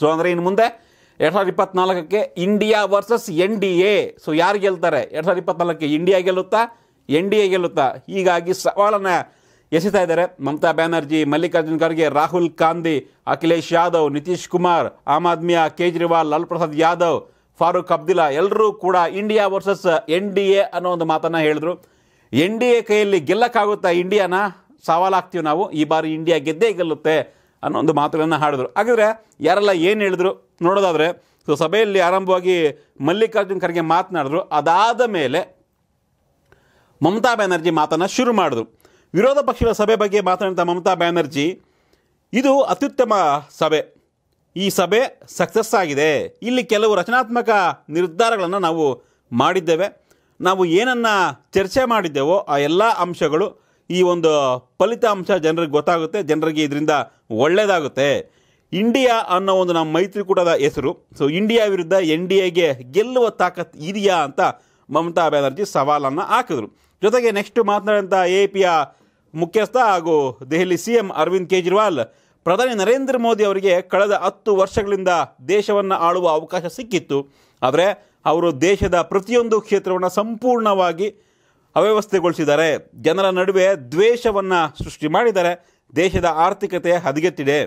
so ಅಂದರೆ ಇನ್ನು ಮುಂದೆ ಎರಡು ಸಾವಿರದ ಇಪ್ಪತ್ನಾಲ್ಕಕ್ಕೆ India versus N D A so ಯಾರು ಗೆಲ್ತಾರೆ ಎರಡು ಸಾವಿರದ ಇಪ್ಪತ್ನಾಲ್ಕಕ್ಕೆ ಇಂಡಿಯಾ ಗೆಲ್ಲುತ್ತಾ ಎನ್ ಡಿ ಎ ಗೆಲ್ಲುತ್ತಾ ಹೀಗಾಗಿ ಸವಾಲನ್ನು ಎಸಿತಾ ಇದ್ದಾರೆ ಮಮತಾ ಬ್ಯಾನರ್ಜಿ ಮಲ್ಲಿಕಾರ್ಜುನ್ ಖರ್ಗೆ ರಾಹುಲ್ ಗಾಂಧಿ ಅಖಿಲೇಶ್ ಯಾದವ್ ನಿತೀಶ್ ಕುಮಾರ್ ಆಮ್ ಆದ್ಮಿಯ ಕೇಜ್ರಿವಾಲ್ ಲಾಲ್ ಪ್ರಸಾದ್ ಯಾದವ್ ಫಾರೂಕ್ ಅಬ್ದುಲ್ಲಾ ಎಲ್ಲರೂ ಕೂಡ India versus N D A ಅನ್ನೋ ಒಂದು ಮಾತನ್ನು ಹೇಳಿದ್ರು ಎನ್ ಡಿ ಎ ಕೈಯಲ್ಲಿ ಗೆಲ್ಲಕ್ಕಾಗುತ್ತಾ ಇಂಡಿಯಾನ ಸವಾಲಾಗ್ತೀವಿ ನಾವು ಈ ಬಾರಿ ಇಂಡಿಯಾ ಗೆದ್ದೇ ಗೆಲ್ಲುತ್ತೆ ಅನ್ನೋ ಒಂದು ಮಾತುಗಳನ್ನು ಹಾಡಿದ್ರು ಹಾಗಾದರೆ ಯಾರೆಲ್ಲ ಏನು ಹೇಳಿದ್ರು ನೋಡೋದಾದರೆ ಸೊ ಸಭೆಯಲ್ಲಿ ಆರಂಭವಾಗಿ ಮಲ್ಲಿಕಾರ್ಜುನ್ ಖರ್ಗೆ ಮಾತನಾಡಿದ್ರು ಅದಾದ ಮೇಲೆ ಮಮತಾ ಬ್ಯಾನರ್ಜಿ ಮಾತನ್ನು ಶುರು ಮಾಡಿದ್ರು ವಿರೋಧ ಪಕ್ಷಗಳ ಸಭೆ ಬಗ್ಗೆ ಮಾತನಾಡಿದ ಮಮತಾ ಬ್ಯಾನರ್ಜಿ ಇದು ಅತ್ಯುತ್ತಮ ಸಭೆ ಈ ಸಭೆ ಸಕ್ಸಸ್ ಆಗಿದೆ ಇಲ್ಲಿ ಕೆಲವು ರಚನಾತ್ಮಕ ನಿರ್ಧಾರಗಳನ್ನು ನಾವು ಮಾಡಿದ್ದೇವೆ ನಾವು ಏನನ್ನು ಚರ್ಚೆ ಮಾಡಿದ್ದೇವೋ ಆ ಎಲ್ಲ ಅಂಶಗಳು ಈ ಒಂದು ಫಲಿತಾಂಶ ಜನರಿಗೆ ಗೊತ್ತಾಗುತ್ತೆ ಜನರಿಗೆ ಇದರಿಂದ ಒಳ್ಳೆಯದಾಗುತ್ತೆ ಇಂಡಿಯಾ ಅನ್ನೋ ಒಂದು ನಮ್ಮ ಮೈತ್ರಿಕೂಟದ ಹೆಸರು ಸೊ ಇಂಡಿಯಾ ವಿರುದ್ಧ ಎನ್ ಡಿ ಎಗೆ ಗೆಲ್ಲುವ ತಾಕತ್ ಇದೆಯಾ ಅಂತ ಮಮತಾ ಬ್ಯಾನರ್ಜಿ ಸವಾಲನ್ನು ಹಾಕಿದ್ರು ಜೊತೆಗೆ ನೆಕ್ಸ್ಟ್ ಮಾತನಾಡಿದಂಥ ಎ ಪಿಯ ಮುಖ್ಯಸ್ಥ ಹಾಗೂ ದೆಹಲಿ ಸಿ ಎಂ ಅರವಿಂದ್ ಕೇಜ್ರಿವಾಲ್ ಪ್ರಧಾನಿ ನರೇಂದ್ರ ಮೋದಿ ಅವರಿಗೆ ಕಳೆದ ಹತ್ತು ವರ್ಷಗಳಿಂದ ದೇಶವನ್ನು ಆಳುವ ಅವಕಾಶ ಸಿಕ್ಕಿತ್ತು ಆದರೆ ಅವರು ದೇಶದ ಪ್ರತಿಯೊಂದು ಕ್ಷೇತ್ರವನ್ನು ಸಂಪೂರ್ಣವಾಗಿ ಅವ್ಯವಸ್ಥೆಗೊಳಿಸಿದ್ದಾರೆ ಜನರ ನಡುವೆ ದ್ವೇಷವನ್ನು ಸೃಷ್ಟಿ ಮಾಡಿದ್ದಾರೆ ದೇಶದ ಆರ್ಥಿಕತೆ ಹದಗೆಟ್ಟಿದೆ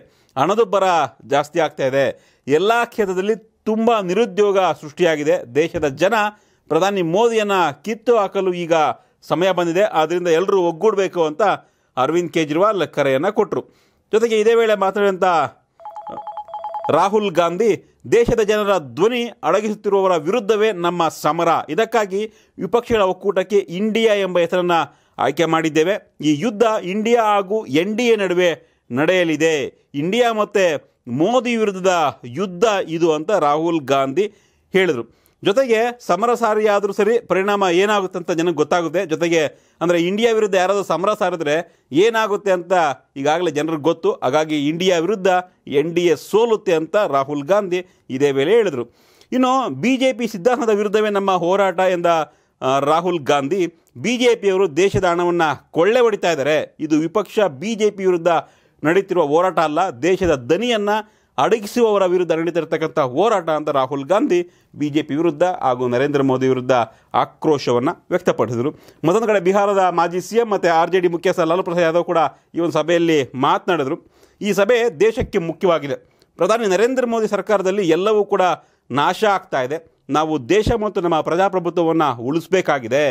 ಹಣದುಬ್ಬರ ಜಾಸ್ತಿ ಆಗ್ತಾ ಇದೆ ಎಲ್ಲ ಕ್ಷೇತ್ರದಲ್ಲಿ ತುಂಬ ನಿರುದ್ಯೋಗ ಸೃಷ್ಟಿಯಾಗಿದೆ ದೇಶದ ಜನ ಪ್ರಧಾನಿ ಮೋದಿಯನ್ನು ಕಿತ್ತು ಹಾಕಲು ಈಗ ಸಮಯ ಬಂದಿದೆ ಆದ್ದರಿಂದ ಎಲ್ಲರೂ ಒಗ್ಗೂಡಬೇಕು ಅಂತ ಅರವಿಂದ್ ಕೇಜ್ರಿವಾಲ್ ಕರೆಯನ್ನು ಕೊಟ್ಟರು ಜೊತೆಗೆ ಇದೇ ವೇಳೆ ಮಾತಾಡಿದಂಥ ರಾಹುಲ್ ಗಾಂಧಿ ದೇಶದ ಜನರ ಧ್ವನಿ ಅಡಗಿಸುತ್ತಿರುವವರ ವಿರುದ್ಧವೇ ನಮ್ಮ ಸಮರ ಇದಕ್ಕಾಗಿ ವಿಪಕ್ಷಗಳ ಒಕ್ಕೂಟಕ್ಕೆ ಇಂಡಿಯಾ ಎಂಬ ಹೆಸರನ್ನು ಆಯ್ಕೆ ಮಾಡಿದ್ದೇವೆ ಈ ಯುದ್ಧ ಇಂಡಿಯಾ ಹಾಗೂ ಎನ್ ಡಿ ಎ ನಡುವೆ ನಡೆಯಲಿದೆ ಇಂಡಿಯಾ ಮತ್ತು ಮೋದಿ ವಿರುದ್ಧದ ಯುದ್ಧ ಇದು ಅಂತ ರಾಹುಲ್ ಗಾಂಧಿ ಹೇಳಿದರು ಜೊತೆಗೆ ಸಮರ ಸಾರಿ ಆದರೂ ಸರಿ ಪರಿಣಾಮ ಏನಾಗುತ್ತೆ ಅಂತ ಜನಕ್ಕೆ ಗೊತ್ತಾಗುತ್ತೆ ಜೊತೆಗೆ ಅಂದರೆ ಇಂಡಿಯಾ ವಿರುದ್ಧ ಯಾರಾದರೂ ಸಮರ ಸಾರಿದ್ರೆ ಏನಾಗುತ್ತೆ ಅಂತ ಈಗಾಗಲೇ ಜನರಿಗೆ ಗೊತ್ತು ಹಾಗಾಗಿ ಇಂಡಿಯಾ ವಿರುದ್ಧ ಎನ್ ಡಿ ಎ ಸೋಲುತ್ತೆ ಅಂತ ರಾಹುಲ್ ಗಾಂಧಿ ಇದೇ ವೇಳೆ ಹೇಳಿದರು ಇನ್ನು ಬಿ ಜೆ ಪಿ ಸಿದ್ಧಾಂತದ ವಿರುದ್ಧವೇ ನಮ್ಮ ಹೋರಾಟ ಎಂದ ರಾಹುಲ್ ಗಾಂಧಿ ಬಿ ಜೆ ಪಿಯವರು ದೇಶದ ಹಣವನ್ನು ಕೊಳ್ಳೆ ಹೊಡಿತಾ ಇದ್ದಾರೆ ಇದು ವಿಪಕ್ಷ ಬಿ ಜೆ ಪಿ ವಿರುದ್ಧ ನಡೀತಿರುವ ಹೋರಾಟ ಅಲ್ಲ ದೇಶದ ದನಿಯನ್ನು ಅಡಗಿಸುವವರ ವಿರುದ್ಧ ನಡೀತಿರ್ತಕ್ಕಂಥ ಹೋರಾಟ ಅಂತ Rahul Gandhi B J P ವಿರುದ್ಧ ಹಾಗೂ ನರೇಂದ್ರ ಮೋದಿ ವಿರುದ್ಧ ಆಕ್ರೋಶವನ್ನು ವ್ಯಕ್ತಪಡಿಸಿದರು ಮತ್ತೊಂದು ಕಡೆ ಬಿಹಾರದ ಮಾಜಿ ಸಿ ಎಂ ಮತ್ತು ಆರ್ ಜೆ ಡಿ ಮುಖ್ಯಸ್ಥ ಲಾಲು ಪ್ರಸಾದ್ ಯಾದವ್ ಕೂಡ ಈ ಒಂದು ಸಭೆಯಲ್ಲಿ ಮಾತನಾಡಿದರು ಈ ಸಭೆ ದೇಶಕ್ಕೆ ಮುಖ್ಯವಾಗಿದೆ ಪ್ರಧಾನಿ ನರೇಂದ್ರ ಮೋದಿ ಸರ್ಕಾರದಲ್ಲಿ ಎಲ್ಲವೂ ಕೂಡ ನಾಶ ಆಗ್ತಾ ಇದೆ ನಾವು ದೇಶ ಮತ್ತು ನಮ್ಮ ಪ್ರಜಾಪ್ರಭುತ್ವವನ್ನು ಉಳಿಸಬೇಕಾಗಿದೆ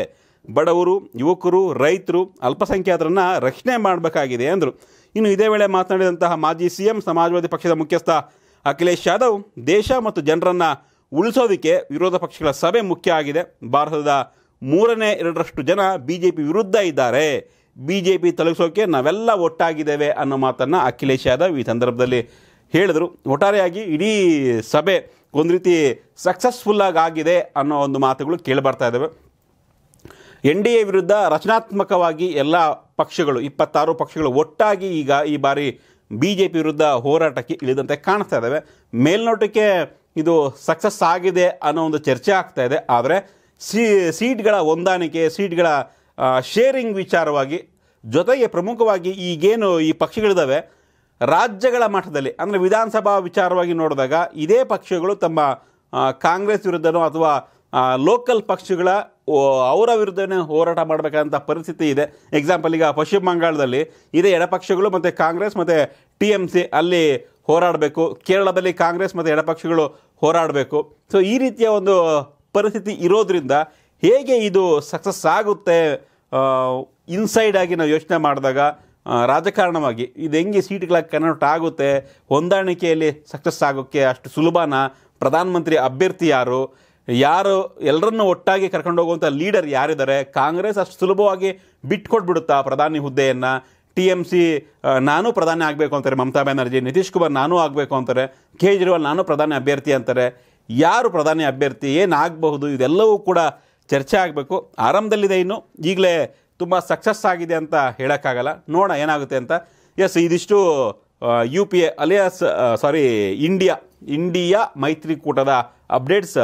ಬಡವರು ಯುವಕರು ರೈತರು ಅಲ್ಪಸಂಖ್ಯಾತರನ್ನು ರಕ್ಷಣೆ ಮಾಡಬೇಕಾಗಿದೆ ಅಂದರು ಇನ್ನು ಇದೇ ವೇಳೆ ಮಾತನಾಡಿದಂತಹ ಮಾಜಿ ಸಿ ಎಂ ಸಮಾಜವಾದಿ ಪಕ್ಷದ ಮುಖ್ಯಸ್ಥ ಅಖಿಲೇಶ್ ಯಾದವ್ ದೇಶ ಮತ್ತು ಜನರನ್ನು ಉಳಿಸೋದಕ್ಕೆ ವಿರೋಧ ಪಕ್ಷಗಳ ಸಭೆ ಮುಖ್ಯ ಆಗಿದೆ ಭಾರತದ ಮೂರನೇ ಎರಡರಷ್ಟು ಜನ ಬಿ ಜೆ ಪಿ ವಿರುದ್ಧ ಇದ್ದಾರೆ ಬಿ ಜೆ ಪಿ ತಲುಗಿಸೋಕೆ ನಾವೆಲ್ಲ ಒಟ್ಟಾಗಿದ್ದೇವೆ ಅನ್ನೋ ಮಾತನ್ನು ಅಖಿಲೇಶ್ ಯಾದವ್ ಈ ಸಂದರ್ಭದಲ್ಲಿ ಹೇಳಿದರು ಒಟ್ಟಾರೆಯಾಗಿ ಇಡೀ ಸಭೆ ಒಂದು ರೀತಿ ಸಕ್ಸಸ್ಫುಲ್ಲಾಗಿ ಆಗಿದೆ ಅನ್ನೋ ಒಂದು ಮಾತುಗಳು ಕೇಳಿಬರ್ತಾ ಇದ್ದಾವೆ ಎನ್ ಡಿ ಎ ವಿರುದ್ಧ ರಚನಾತ್ಮಕವಾಗಿ ಎಲ್ಲ ಪಕ್ಷಗಳು ಇಪ್ಪತ್ತಾರು ಪಕ್ಷಗಳು ಒಟ್ಟಾಗಿ ಈಗ ಈ ಬಾರಿ ಬಿ ಜೆ ಪಿ ವಿರುದ್ಧ ಹೋರಾಟಕ್ಕೆ ಇಳಿದಂತೆ ಕಾಣಿಸ್ತಾ ಇದ್ದಾವೆ ಮೇಲ್ನೋಟಕ್ಕೆ ಇದು ಸಕ್ಸಸ್ ಆಗಿದೆ ಅನ್ನೋ ಒಂದು ಚರ್ಚೆ ಆಗ್ತಾ ಇದೆ ಆದರೆ ಸೀ ಸೀಟ್ಗಳ ಹೊಂದಾಣಿಕೆ ಸೀಟ್ಗಳ ಶೇರಿಂಗ್ ವಿಚಾರವಾಗಿ ಜೊತೆಗೆ ಪ್ರಮುಖವಾಗಿ ಈಗೇನು ಈ ಪಕ್ಷಗಳಿದ್ದಾವೆ ರಾಜ್ಯಗಳ ಮಠದಲ್ಲಿ ಅಂದರೆ ವಿಧಾನಸಭಾ ವಿಚಾರವಾಗಿ ನೋಡಿದಾಗ ಇದೇ ಪಕ್ಷಗಳು ತಮ್ಮ ಕಾಂಗ್ರೆಸ್ ವಿರುದ್ಧನೋ ಅಥವಾ ಲೋಕಲ್ ಪಕ್ಷಗಳ ಅವರ ವಿರುದ್ಧನೇ ಹೋರಾಟ ಮಾಡಬೇಕಾದಂಥ ಪರಿಸ್ಥಿತಿ ಇದೆ ಎಕ್ಸಾಂಪಲ್ ಈಗ ಪಶ್ಚಿಮ ಬಂಗಾಳದಲ್ಲಿ ಇದೇ ಎಡಪಕ್ಷಗಳು ಮತ್ತು ಕಾಂಗ್ರೆಸ್ ಮತ್ತು ಟಿ ಎಮ್ ಸಿ ಅಲ್ಲಿ ಹೋರಾಡಬೇಕು ಕೇರಳದಲ್ಲಿ ಕಾಂಗ್ರೆಸ್ ಮತ್ತು ಎಡಪಕ್ಷಗಳು ಹೋರಾಡಬೇಕು ಸೊ ಈ ರೀತಿಯ ಒಂದು ಪರಿಸ್ಥಿತಿ ಇರೋದ್ರಿಂದ ಹೇಗೆ ಇದು ಸಕ್ಸಸ್ ಆಗುತ್ತೆ ಇನ್ಸೈಡ್ ಆಗಿ ನಾವು ಯೋಚನೆ ಮಾಡಿದಾಗ ರಾಜಕಾರಣವಾಗಿ ಇದು ಹೆಂಗೆ ಸೀಟ್ಗಳ ಕನ್ವರ್ಟ್ ಆಗುತ್ತೆ ಹೊಂದಾಣಿಕೆಯಲ್ಲಿ ಸಕ್ಸಸ್ ಆಗೋಕ್ಕೆ ಅಷ್ಟು ಸುಲಭನ ಪ್ರಧಾನಮಂತ್ರಿ ಅಭ್ಯರ್ಥಿ ಯಾರು ಯಾರು ಎಲ್ಲರನ್ನು ಒಟ್ಟಾಗಿ ಕರ್ಕೊಂಡು ಹೋಗುವಂಥ ಲೀಡರ್ ಯಾರಿದ್ದಾರೆ ಕಾಂಗ್ರೆಸ್ ಅಷ್ಟು ಸುಲಭವಾಗಿ ಬಿಟ್ಕೊಟ್ಬಿಡುತ್ತಾ ಪ್ರಧಾನಿ ಹುದ್ದೆಯನ್ನು ಟಿ ಎಮ್ ಸಿ ನಾನು ಪ್ರಧಾನಿ ಆಗಬೇಕು ಅಂತಾರೆ ಮಮತಾ ಬ್ಯಾನರ್ಜಿ ನಿತೀಶ್ ಕುಮಾರ್ ನಾನು ಆಗಬೇಕು ಅಂತಾರೆ ಕೇಜ್ರಿವಾಲ್ ನಾನು ಪ್ರಧಾನಿ ಅಭ್ಯರ್ಥಿ ಅಂತಾರೆ ಯಾರು ಪ್ರಧಾನಿ ಅಭ್ಯರ್ಥಿ ಏನಾಗಬಹುದು ಇದೆಲ್ಲವೂ ಕೂಡ ಚರ್ಚೆ ಆಗಬೇಕು ಆರಂಭದಲ್ಲಿದೆ ಇನ್ನು ಈಗಲೇ ತುಂಬ ಸಕ್ಸಸ್ ಆಗಿದೆ ಅಂತ ಹೇಳೋಕ್ಕಾಗಲ್ಲ ನೋಡೋಣ ಏನಾಗುತ್ತೆ ಅಂತ ಎಸ್ ಇದಿಷ್ಟು U P A alias sorry India India ಮೈತ್ರಿಕೂಟದ ಅಪ್ಡೇಟ್ಸ್